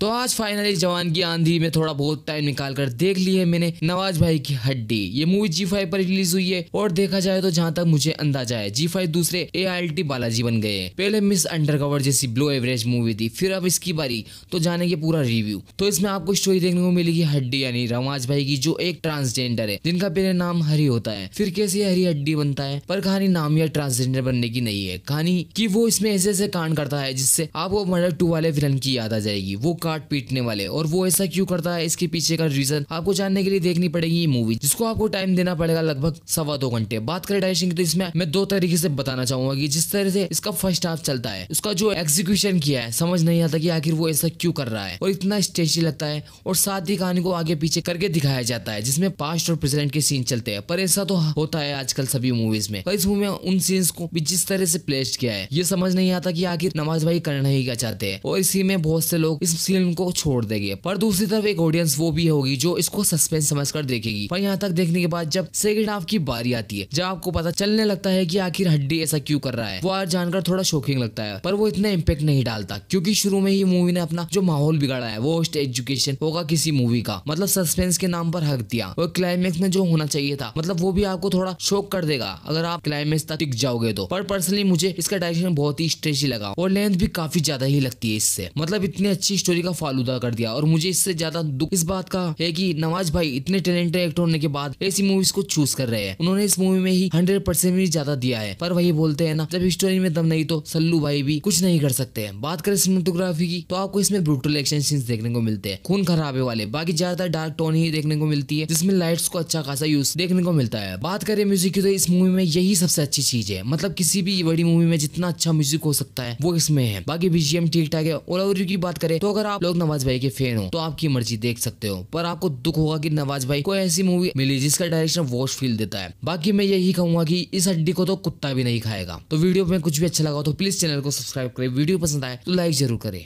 तो आज फाइनली जवान की आंधी में थोड़ा बहुत टाइम निकाल कर देख ली है मैंने नवाज भाई की हड्डी ये मूवी जी फाइव पर रिलीज हुई है और देखा जाए तो जहाँ तक मुझे अंदाजा है जी फाइव दूसरे ए आई टी बालाजी बन गए पहले मिस अंडरकवर जैसी ब्लो एवरेज मूवी थी फिर अब इसकी बारी तो जानेंगे पूरा रिव्यू तो इसमें आपको स्टोरी देखने को मिलेगी हड्डी यानी नवाज भाई की जो एक ट्रांसजेंडर है जिनका पहले नाम हरी होता है फिर कैसे हरी हड्डी बनता है पर कहानी नाम या ट्रांसजेंडर बनने की नहीं है कहानी की वो इसमें ऐसे ऐसे कांड करता है जिससे आपको मर्डर टू वाले विलन की याद आ जाएगी वो काट पीटने वाले और वो ऐसा क्यों करता है इसके पीछे का रीजन आपको जानने के लिए देखनी पड़ेगी ये मूवी जिसको आपको टाइम देना पड़ेगा लगभग सवा दो घंटे बात करें डायरेक्शन की तो इसमें मैं दो तरीके से बताना चाहूंगा कि जिस तरह से इसका फर्स्ट हाफ चलता है उसका जो एग्जीक्यूशन किया है समझ नहीं आता कि आखिर वो ऐसा क्यों कर रहा है और इतना स्टेची लगता है और साथ ही कहानी को आगे पीछे करके दिखाया जाता है जिसमें पास्ट और प्रेजेंट के सीन चलते हैं पर ऐसा तो होता है आजकल सभी मूवीज में इस मूवी में उन सीन्स को भी जिस तरह से प्लेस्ड किया है ये समझ नहीं आता कि आखिर नवाज भाई करना ही क्या चाहते हैं और इसी में बहुत से लोग इस सीन फिल्म को छोड़ देगी पर दूसरी तरफ एक ऑडियंस वो भी होगी जो इसको सस्पेंस समझ कर देखेगी पर यहाँ तक देखने के बाद जब सेकेंड हाफ की बारी आती है जब आपको पता चलने लगता है की आखिर हड्डी ऐसा क्यूँ कर रहा है वो आज जानकर थोड़ा शोकिंग लगता है पर वो इतना इम्पेक्ट नहीं डालता क्यूँकी शुरू में ही मूवी ने अपना जो माहौल बिगाड़ा है वो एजुकेशन होगा किसी मूवी का मतलब सस्पेंस के नाम पर हक दिया और क्लाइमेक्स में जो होना चाहिए था मतलब वो भी आपको थोड़ा शोक कर देगा अगर आप क्लाइमेक्स तक टिक जाओगे तो पर पर्सनली मुझे इसका डायरेक्शन बहुत ही स्ट्रेची लगा और लेंथ भी काफी ज्यादा ही लगती है इससे मतलब इतनी अच्छी स्टोरी का का फालूदा कर दिया और मुझे इससे ज्यादा दुख इस बात का है कि नवाज भाई इतने टैलेंटेड एक्टर होने के बाद ऐसी मूवीज को चूज कर रहे हैं उन्होंने इस मूवी में ही हंड्रेड परसेंट भी ज्यादा दिया है पर वही बोलते हैं ना जब स्टोरी में दम नहीं तो सल्लू भाई भी कुछ नहीं कर सकते हैं बात करें सिनेमाटोग्राफी की तो आपको इसमें ब्रूटल एक्शन सीन्स देखने को मिलते हैं खून खराबे वाले बाकी ज्यादातर डार्क टोन ही देखने को मिलती है जिसमें लाइट्स को अच्छा खासा यूज देखने को मिलता है बात करें म्यूजिक की तो इस मूवी में यही सबसे अच्छी चीज है मतलब किसी भी बड़ी मूवी में जितना अच्छा म्यूजिक हो सकता है वो इसमें है बाकी बीजीएम ठीक ठाक है और की बात करें तो अगर आप आप लोग नवाज भाई के फैन हो तो आपकी मर्जी देख सकते हो पर आपको दुख होगा की नवाज भाई को ऐसी मूवी मिली जिसका डायरेक्शन वॉश फील देता है बाकी मैं यही कहूंगा की इस हड्डी को तो कुत्ता भी नहीं खाएगा तो वीडियो में कुछ भी अच्छा लगा तो प्लीज चैनल को सब्सक्राइब करें वीडियो पसंद आए तो लाइक जरूर करें